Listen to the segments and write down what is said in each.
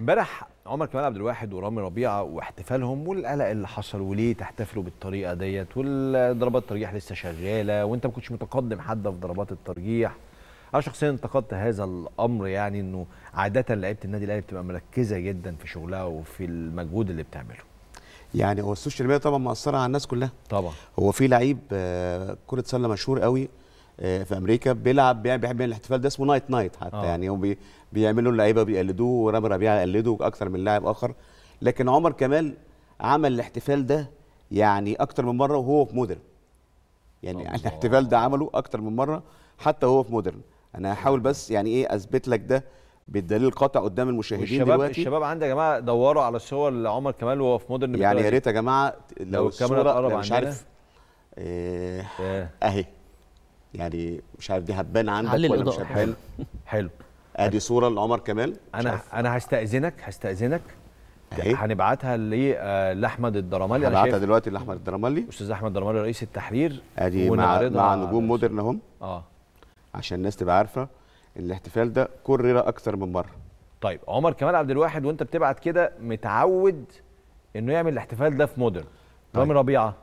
امبارح عمر كمال عبد الواحد ورامي ربيعه واحتفالهم والقلق اللي حصل وليه تحتفلوا بالطريقه ديت والضربات الترجيح لسه شغاله وانت ما كنتش متقدم حد في ضربات الترجيح انا شخصيا انتقدت هذا الامر يعني انه عاده لعيبه النادي الاهلي بتبقى مركزه جدا في شغلها وفي المجهود اللي بتعمله يعني هو السوشيال ميديا طبعا مأثرة على الناس كلها طبعا هو في لعيب آه، كرة سلة مشهور قوي آه، في امريكا بيلعب بيعمل الاحتفال ده اسمه نايت نايت حتى أوه. يعني هم بيعملوا اللعيبه بيقلدوه ورامي ربيعه قلده اكثر من لاعب اخر لكن عمر كمال عمل الاحتفال ده يعني اكثر من مره وهو في مودرن يعني الله. الاحتفال ده عمله اكثر من مره حتى وهو في مودرن انا هحاول بس يعني ايه اثبت لك ده بالدليل القاطع قدام المشاهدين والشباب دلوقتي الشباب عندي يا جماعه دوروا على الصور لعمر كمال وهو في مودرن يعني يا ريت يا جماعه لو, لو الكاميرا عندنا مش عارف ايه اهي يعني مش عارف دي هبان عندك ولا الإضاءة. مش هبان حلو ادي صوره لعمر كمال انا انا هستاذنك هستاذنك إيه؟ هنبعتها آه، لاحمد الدرمالي هبعتها دلوقتي لاحمد الدرمالي استاذ احمد الدرمالي رئيس التحرير ادي مع, مع نجوم مودرن اهم اه عشان الناس تبقى عارفه ان الاحتفال ده كرر اكثر من مره طيب عمر كمال عبد الواحد وانت بتبعت كده متعود انه يعمل الاحتفال ده في مودرن طيب. رامي طيب. ربيعه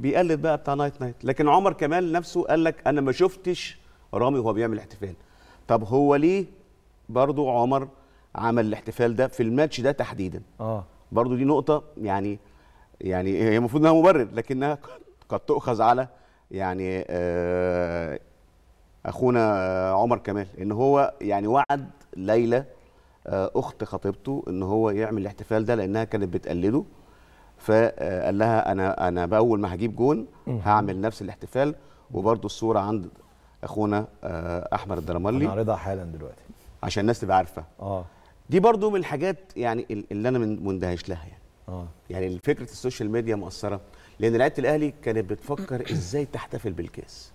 بيقلد بقى بتاع نايت نايت لكن عمر كمال نفسه قال لك انا ما شفتش رامي وهو بيعمل احتفال طب هو ليه برضو عمر عمل الاحتفال ده في الماتش ده تحديدا اه برضو دي نقطه يعني يعني هي المفروض انها مبرر لكنها قد تؤخذ على يعني آه اخونا عمر كمال ان هو يعني وعد ليلى آه، اخت خطيبته ان هو يعمل الاحتفال ده لانها كانت بتقلده فقال لها انا انا باول ما هجيب جون هعمل نفس الاحتفال وبرده الصوره عند اخونا آه، احمد الدرملي هنعرضها حالا دلوقتي عشان الناس تبقى عارفه اه دي برضو من الحاجات يعني اللي انا مندهش لها يعني اه يعني فكره السوشيال ميديا مؤثره لان لعيبه الاهلي كانت بتفكر ازاي تحتفل بالكاس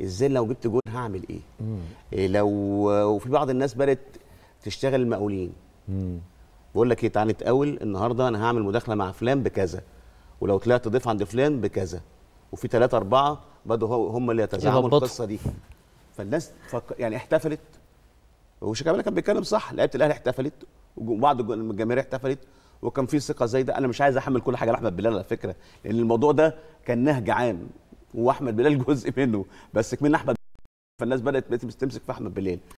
ازاي لو جبت جون هعمل ايه, إيه لو وفي بعض الناس بدات تشتغل المقاولين بقول لك ايه تعالى نتقاول النهارده انا هعمل مداخله مع فلان بكذا ولو طلعت ضيف عند فلان بكذا وفي ثلاثه اربعه بدوا هم اللي إيه يتزعموا القصه دي فالناس فك... يعني احتفلت وشيكابالا كان بيتكلم صح لعيبه الاهلي احتفلت وبعض الجماهير احتفلت وكان في ثقه زايده انا مش عايز احمل كل حاجه لاحمد بلال على فكره لان الموضوع ده كان نهج عام واحمد بلال جزء منه بس كمان احمد فالناس بدات تمسك في احمد بلال